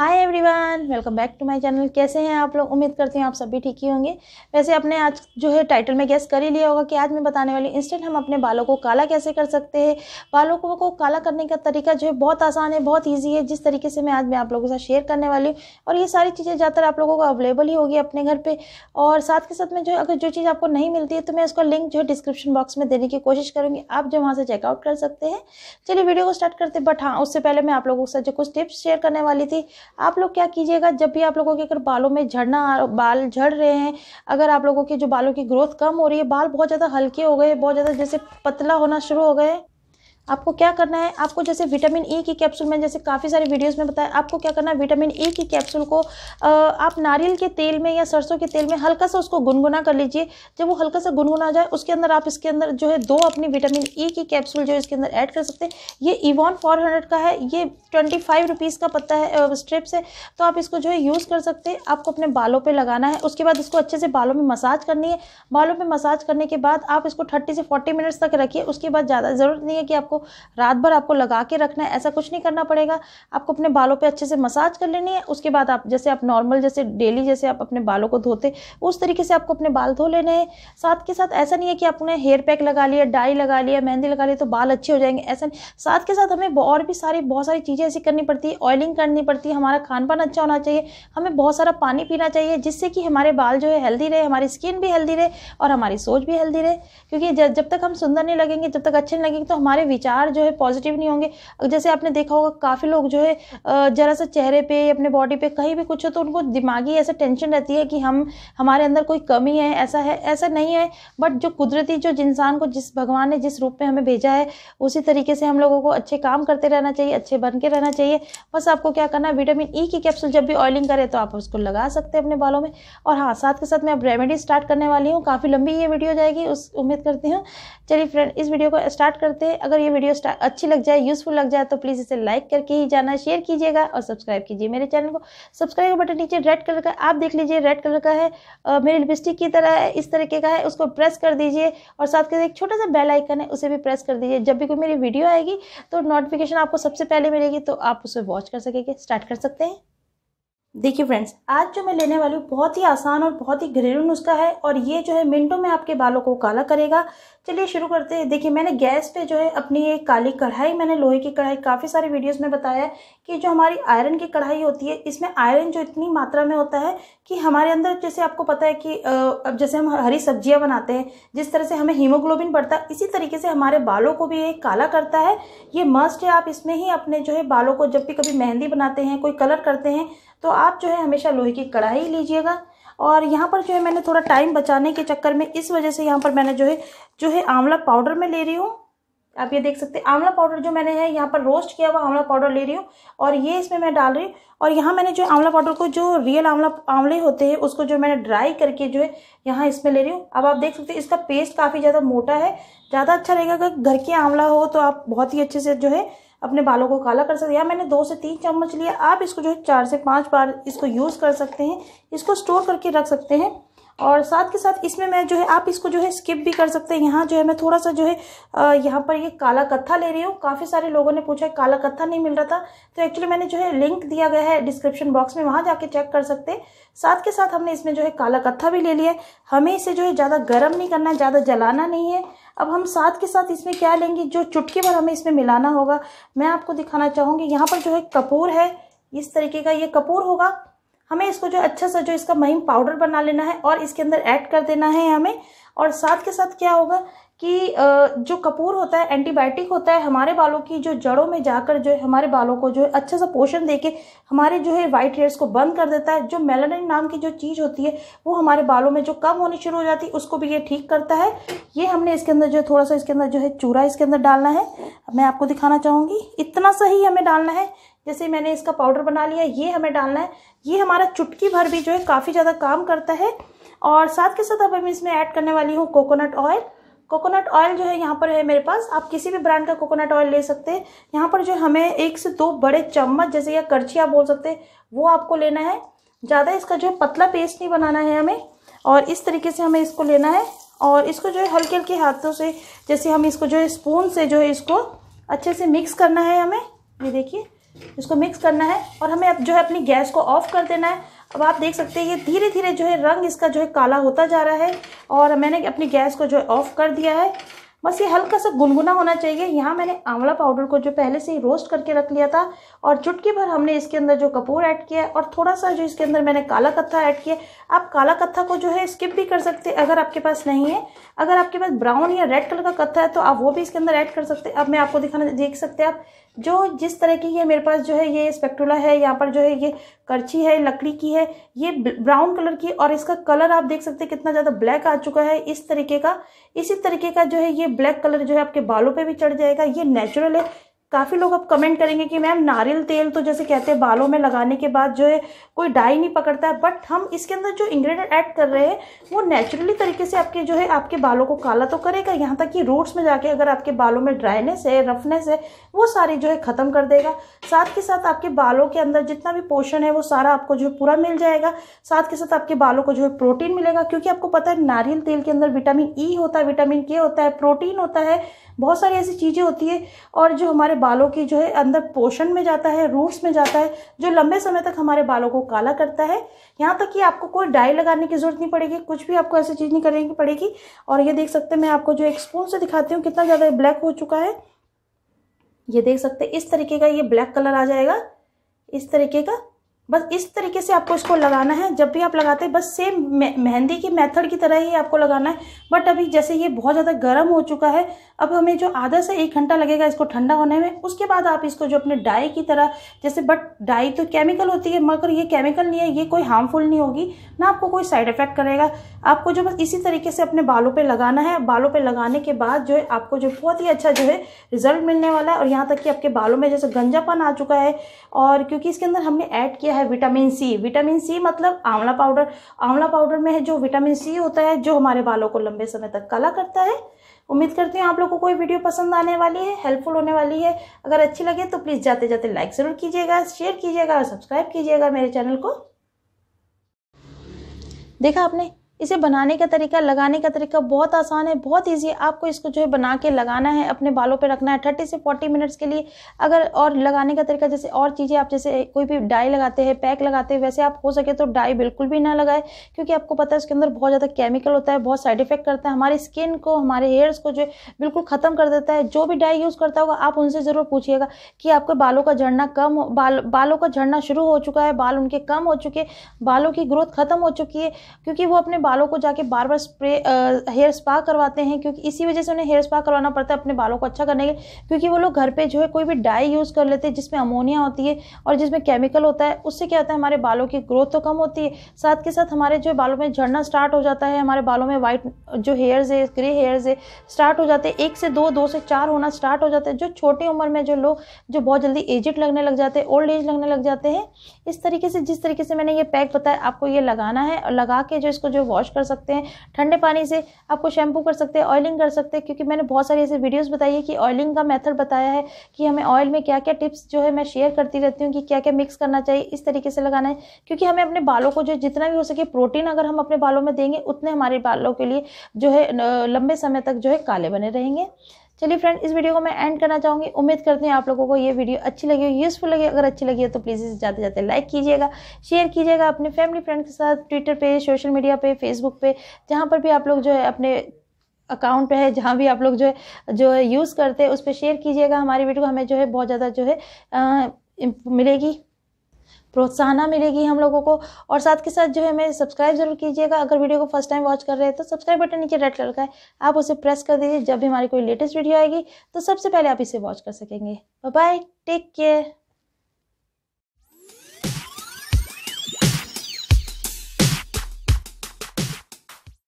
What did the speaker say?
Hi everyone welcome back to my channel कैसे हैं आप लोग उम्मीद करती हूँ आप सभी ठीक ही होंगे वैसे अपने आज जो है टाइटल में गैस कर ही लिया होगा कि आज मैं बताने वाली इंस्टेंट हम अपने बालों को काला कैसे कर सकते हैं बालों को, को काला करने का तरीका जो है बहुत आसान है बहुत ईजी है जिस तरीके से मैं आज मैं आप लोगों के साथ शेयर करने वाली हूँ और ये सारी चीज़ें ज़्यादातर आप लोगों को अवेलेबल ही होगी अपने घर पर और साथ के साथ में जो अगर जो चीज़ आपको नहीं मिलती है तो मैं उसका लिंक जो है डिस्क्रिप्शन बॉक्स में देने की कोशिश करूँगी आप जो वहाँ से चेकआउट कर सकते हैं चलिए वीडियो को स्टार्ट करते बट हाँ उससे पहले मैं आप लोगों के साथ जो कुछ टिप्स शेयर करने वाली थी आप लोग क्या कीजिएगा जब भी आप लोगों के अगर बालों में झड़ना बाल झड़ रहे हैं अगर आप लोगों के जो बालों की ग्रोथ कम हो रही है बाल बहुत ज़्यादा हल्के हो गए बहुत ज़्यादा जैसे पतला होना शुरू हो गए आपको क्या करना है आपको जैसे विटामिन ई e की कैप्सूल में जैसे काफ़ी सारे वीडियोस में बताया आपको क्या करना है विटामिन ई e की कैप्सूल को आप नारियल के तेल में या सरसों के तेल में हल्का सा उसको गुनगुना कर लीजिए जब वो हल्का सा गुनगुना जाए उसके अंदर आप इसके अंदर जो है दो अपनी विटामिन ई e की कैप्सूल जो इसके अंदर ऐड कर सकते हैं ये इवॉन फोर हंड्रेड का है ये ट्वेंटी फाइव रुपीज़ का पत्ता है स्ट्रिप्स है तो आप इसको जो है यूज़ कर सकते हैं आपको अपने बालों पर लगाना है उसके बाद इसको अच्छे से बालों में मसाज करनी है बालों में मसाज करने के बाद आप इसको थर्टी से फोर्टी मिनट्स तक रखिए उसके बाद ज़्यादा ज़रूरत नहीं है कि आपको रात भर आपको लगा के रखना है ऐसा कुछ नहीं करना पड़ेगा आपको अपने बालों पे अच्छे से मसाज कर लेनी है उसके बाद आप जैसे आप नॉर्मल जैसे डेली जैसे आप अपने बालों को धोते उस तरीके से आपको अपने बाल धो लेने हैं साथ के साथ ऐसा नहीं है कि आपने हेयर पैक लगा लिया डाई लगा लिया मेहंदी लगा लिया तो बाल अच्छे हो जाएंगे ऐसा नहीं साथ के साथ हमें और भी सारी बहुत सारी चीज़ें ऐसी करनी पड़ती है ऑयलिंग करनी पड़ती है हमारा खान पान अच्छा होना चाहिए हमें बहुत सारा पानी पीना चाहिए जिससे कि हमारे बाल जो है हेल्दी रहे हमारी स्किन भी हेल्दी रहे और हमारी सोच भी हेल्दी रहे क्योंकि जब तक हम सुंदर नहीं लगेंगे जब तक अच्छे नहीं लगेंगे तो हमारे विचार जो है पॉजिटिव नहीं होंगे जैसे आपने देखा होगा काफ़ी लोग जो है ज़रा सा चेहरे पे अपने बॉडी पे कहीं भी कुछ हो तो उनको दिमागी ऐसे टेंशन रहती है कि हम हमारे अंदर कोई कमी है ऐसा है ऐसा नहीं है बट जो कुदरती जो इंसान को जिस भगवान ने जिस रूप में हमें भेजा है उसी तरीके से हम लोगों को अच्छे काम करते रहना चाहिए अच्छे बन के रहना चाहिए बस आपको क्या करना है विटामिन ई e की कैप्सूल जब भी ऑयलिंग करें तो आप उसको लगा सकते हैं अपने बालों में और हाँ साथ के साथ मैं अब रेमेडी स्टार्ट करने वाली हूँ काफ़ी लंबी ये वीडियो जाएगी उस उम्मीद करती हूँ चलिए फ्रेंड इस वीडियो को स्टार्ट करते हैं अगर ये वीडियो अच्छी लग जाए यूज़फुल लग जाए तो प्लीज़ इसे लाइक करके ही जाना शेयर कीजिएगा और सब्सक्राइब कीजिए मेरे चैनल को सब्सक्राइब बटन नीचे रेड कलर का आप देख लीजिए रेड कलर का है मेरे लिपस्टिक की तरह है इस तरीके का है उसको प्रेस कर दीजिए और साथ के एक छोटा सा बेल आइकन है उसे भी प्रेस कर दीजिए जब भी कोई मेरी वीडियो आएगी तो नोटिफिकेशन आपको सबसे पहले मिलेगी तो आप उसे वॉच कर सकेंगे स्टार्ट कर सकते हैं देखिए फ्रेंड्स आज जो मैं लेने वाली हूँ बहुत ही आसान और बहुत ही घरेलू नुस्खा है और ये जो है मिनटों में आपके बालों को काला करेगा चलिए शुरू करते हैं देखिए मैंने गैस पे जो है अपनी एक काली कढ़ाई मैंने लोहे की कढ़ाई काफ़ी सारी वीडियोस में बताया है कि जो हमारी आयरन की कढ़ाई होती है इसमें आयरन जो इतनी मात्रा में होता है कि हमारे अंदर जैसे आपको पता है कि अब जैसे हम हरी सब्जियाँ बनाते हैं जिस तरह से हमें हीमोग्लोबिन बढ़ता है इसी तरीके से हमारे बालों को भी ये काला करता है ये मस्ट है आप इसमें ही अपने जो है बालों को जब भी कभी मेहंदी बनाते हैं कोई कलर करते हैं तो आप जो है हमेशा लोहे की कढ़ाई लीजिएगा और यहाँ पर जो है मैंने थोड़ा टाइम बचाने के चक्कर में इस वजह से यहाँ पर मैंने जो है जो है आंवला पाउडर में ले रही हूँ आप ये देख सकते हैं आंवला पाउडर जो मैंने है यहाँ पर रोस्ट किया हुआ आंवला पाउडर ले रही हूँ और ये इसमें मैं डाल रही हूँ और यहाँ मैंने जो आंवला पाउडर को जो रियल आंवला आंवले होते हैं उसको जो मैंने ड्राई करके जो है यहाँ इसमें ले रही हूँ अब आप देख सकते हैं इसका पेस्ट काफ़ी ज़्यादा मोटा है ज़्यादा अच्छा रहेगा अगर घर के आंवला हो तो आप बहुत ही अच्छे से जो है अपने बालों को काला कर सकते हैं मैंने दो से तीन चम्मच लिया आप इसको जो है चार से पाँच बार इसको यूज़ कर सकते हैं इसको स्टोर करके रख सकते हैं और साथ के साथ इसमें मैं जो है आप इसको जो है स्किप भी कर सकते हैं यहाँ जो है मैं थोड़ा सा जो है यहाँ पर ये यह काला कत्था ले रही हूँ काफ़ी सारे लोगों ने पूछा है काला कत्था नहीं मिल रहा था तो एक्चुअली मैंने जो है लिंक दिया गया है डिस्क्रिप्शन बॉक्स में वहाँ जाके चेक कर सकते हैं साथ के साथ हमने इसमें जो है काला कत्था भी ले लिया है हमें इसे जो है ज़्यादा गर्म नहीं करना ज़्यादा जलाना नहीं है अब हम साथ के साथ इसमें क्या लेंगे जो चुटकी भर हमें इसमें मिलाना होगा मैं आपको दिखाना चाहूँगी यहाँ पर जो है कपूर है इस तरीके का ये कपूर होगा हमें इसको जो अच्छा सा जो इसका महीम पाउडर बना लेना है और इसके अंदर ऐड कर देना है हमें और साथ के साथ क्या होगा कि जो कपूर होता है एंटीबायोटिक होता है हमारे बालों की जो जड़ों में जाकर जो है हमारे बालों को जो है अच्छे सा पोषण दे के हमारे जो है वाइट हेयर्स को बंद कर देता है जो मेलानिन नाम की जो चीज़ होती है वो हमारे बालों में जो कम होनी शुरू हो जाती है उसको भी ये ठीक करता है ये हमने इसके अंदर जो है थोड़ा सा इसके अंदर जो है चूरा इसके अंदर डालना है मैं आपको दिखाना चाहूँगी इतना सा ही हमें डालना है जैसे मैंने इसका पाउडर बना लिया ये हमें डालना है ये हमारा चुटकी भर भी जो है काफ़ी ज़्यादा काम करता है और साथ के साथ अब हम इसमें ऐड करने वाली हूँ कोकोनट ऑयल कोकोनट ऑयल जो है यहाँ पर है मेरे पास आप किसी भी ब्रांड का कोकोनट ऑयल ले सकते हैं यहाँ पर जो हमें एक से दो बड़े चम्मच जैसे या करछी आप बोल सकते हैं वो आपको लेना है ज़्यादा इसका जो है पतला पेस्ट नहीं बनाना है हमें और इस तरीके से हमें इसको लेना है और इसको जो है हल्के हल्के हाथों से जैसे हम इसको जो है स्पून से जो है इसको अच्छे से मिक्स करना है हमें ये देखिए इसको मिक्स करना है और हमें अब जो है अपनी गैस को ऑफ कर देना है अब आप देख सकते हैं ये धीरे धीरे जो है रंग इसका जो है काला होता जा रहा है और मैंने अपनी गैस को जो है ऑफ़ कर दिया है बस ये हल्का सा गुनगुना होना चाहिए यहाँ मैंने आंवला पाउडर को जो पहले से ही रोस्ट करके रख लिया था और चुटकी भर हमने इसके अंदर जो कपूर ऐड किया है और थोड़ा सा जो इसके अंदर मैंने काला कत्था ऐड किया आप काला कत्था को जो है स्किप भी कर सकते अगर आपके पास नहीं है अगर आपके पास ब्राउन या रेड कलर का कत्था है तो आप वो भी इसके अंदर ऐड कर सकते अब मैं आपको दिखाना देख सकते हैं आप जो जिस तरह की ये मेरे पास जो है ये स्पेक्टूला है यहाँ पर जो है ये करछी है लकड़ी की है ये ब्राउन कलर की और इसका कलर आप देख सकते हैं कितना ज़्यादा ब्लैक आ चुका है इस तरीके का इसी तरीके का जो है ये ब्लैक कलर जो है आपके बालों पे भी चढ़ जाएगा ये नेचुरल है काफ़ी लोग अब कमेंट करेंगे कि मैम नारियल तेल तो जैसे कहते हैं बालों में लगाने के बाद जो है कोई डाई नहीं पकड़ता है बट हम इसके अंदर जो इंग्रेडिएंट ऐड कर रहे हैं वो नेचुरली तरीके से आपके जो है आपके बालों को काला तो करेगा यहाँ तक कि रूट्स में जाके अगर आपके बालों में ड्राइनेस है रफनेस है वो सारी जो है ख़त्म कर देगा साथ के साथ आपके बालों के अंदर जितना भी पोषण है वो सारा आपको जो है पूरा मिल जाएगा साथ के साथ आपके बालों को जो है प्रोटीन मिलेगा क्योंकि आपको पता है नारियल तेल के अंदर विटामिन ई e होता है विटामिन के होता है प्रोटीन होता है बहुत सारी ऐसी चीज़ें होती है और जो हमारे बालों की जो है अंदर पोषण में जाता है रूट्स में जाता है जो लंबे समय तक हमारे बालों को काला करता है यहाँ तक कि आपको कोई डाई लगाने की ज़रूरत नहीं पड़ेगी कुछ भी आपको ऐसी चीज़ नहीं करने की पड़ेगी और ये देख सकते हैं मैं आपको जो एक्सपोन से दिखाती हूँ कितना ज़्यादा ब्लैक हो चुका है ये देख सकते हैं इस तरीके का ये ब्लैक कलर आ जाएगा इस तरीके का बस इस तरीके से आपको इसको लगाना है जब भी आप लगाते हैं बस सेम मेहंदी की मेथड की तरह ही आपको लगाना है बट अभी जैसे ये बहुत ज़्यादा गर्म हो चुका है अब हमें जो आधा से एक घंटा लगेगा इसको ठंडा होने में उसके बाद आप इसको जो अपने डाई की तरह जैसे बट डाई तो केमिकल होती है मगर ये केमिकल नहीं है ये कोई हार्मफुल नहीं होगी ना आपको कोई साइड इफेक्ट करेगा आपको जो बस इसी तरीके से अपने बालों पर लगाना है बालों पर लगाने के बाद जो है आपको जो बहुत ही अच्छा जो है रिजल्ट मिलने वाला है और यहाँ तक कि आपके बालों में जैसे गंजापन आ चुका है और क्योंकि इसके अंदर हमने ऐड किया है है विटामिन सी विटामिन सी मतलब आंवला पाउडर आंवला पाउडर में है जो विटामिन सी होता है जो हमारे बालों को लंबे समय तक काला करता है उम्मीद करती हूँ आप लोगों को कोई वीडियो पसंद आने वाली है हेल्पफुल होने वाली है अगर अच्छी लगे तो प्लीज़ जाते जाते लाइक ज़रूर कीजिएगा शेयर कीजिएगा और सब्सक्राइब कीजिएगा मेरे चैनल को देखा आपने इसे बनाने का तरीका लगाने का तरीका बहुत आसान है बहुत ईजी है आपको इसको जो है बना के लगाना है अपने बालों पर रखना है थर्टी से फोर्टी मिनट्स के लिए अगर और लगाने का तरीका जैसे और चीज़ें आप जैसे कोई भी डाई लगाते हैं पैक लगाते हैं वैसे आप हो सके तो डाई बिल्कुल भी ना लगाए क्योंकि आपको पता है उसके अंदर बहुत ज़्यादा केमिकल होता है बहुत साइड इफेक्ट करता है हमारी स्किन को हमारे हेयर्स को जो है बिल्कुल ख़त्म कर देता है जो भी डाई यूज़ करता होगा आप उनसे ज़रूर पूछिएगा कि आपके बालों का झड़ना कम बाल बालों का झड़ना शुरू हो चुका है बाल उनके कम हो चुके बालों की ग्रोथ ख़त्म हो चुकी है क्योंकि वो अपने बालों को जाके बार बार स्प्रे हेयर स्पा करवाते हैं क्योंकि इसी वजह से उन्हें हेयर स्पा करवाना पड़ता है अपने बालों को अच्छा करने के क्योंकि वो लोग घर पे जो है कोई भी डाई यूज़ कर लेते हैं जिसमें अमोनिया होती है और जिसमें केमिकल होता है उससे क्या होता है हमारे बालों की ग्रोथ तो कम होती है साथ के साथ हमारे जो बालों में झड़ना स्टार्ट हो जाता है हमारे बालों में वाइट जो हेयर्स है ग्रे हेयर्स है स्टार्ट हो जाते हैं एक से दो दो से चार होना स्टार्ट हो जाते हैं जो छोटी उम्र में जो लोग जो बहुत जल्दी एजिड लगने लग जाते हैं ओल्ड एज लगने लग जाते हैं इस तरीके से जिस तरीके से मैंने ये पैक बताया आपको ये लगाना है और लगा के जो इसको जो वॉश वॉश कर सकते हैं ठंडे पानी से आपको शैम्पू कर सकते हैं ऑयलिंग कर सकते हैं क्योंकि मैंने बहुत सारी ऐसे वीडियोस बताई है कि ऑयलिंग का मेथड बताया है कि हमें ऑयल में क्या क्या टिप्स जो है मैं शेयर करती रहती हूँ कि क्या क्या मिक्स करना चाहिए इस तरीके से लगाना है क्योंकि हमें अपने बालों को जो जितना भी हो सके प्रोटीन अगर हम अपने बालों में देंगे उतने हमारे बालों के लिए जो है लंबे समय तक जो है काले बने रहेंगे चलिए फ्रेंड इस वीडियो को मैं एंड करना चाहूँगी उम्मीद करते हैं आप लोगों को ये वीडियो अच्छी लगी हो यूज़फुल लगी अगर अच्छी लगी हो तो प्लीज़ इसे जाते जाते लाइक कीजिएगा शेयर कीजिएगा अपने फैमिली फ्रेंड के साथ ट्विटर पे सोशल मीडिया पे फेसबुक पे जहाँ पर भी आप लोग जो है अपने अकाउंट पे है जहाँ भी आप लोग जो है जो है यूज़ करते हैं उस पर शेयर कीजिएगा हमारी वीडियो हमें जो है बहुत ज़्यादा जो है आ, मिलेगी प्रोत्साहन मिलेगी हम लोगों को और साथ के साथ जो है मेरे सब्सक्राइब जरूर कीजिएगा अगर वीडियो को फर्स्ट टाइम वॉच कर रहे हैं तो सब्सक्राइब बटन नीचे रेड कलर का है आप उसे प्रेस कर दीजिए जब भी हमारी कोई लेटेस्ट वीडियो आएगी तो सबसे पहले आप इसे वॉच कर सकेंगे बाय टेक केयर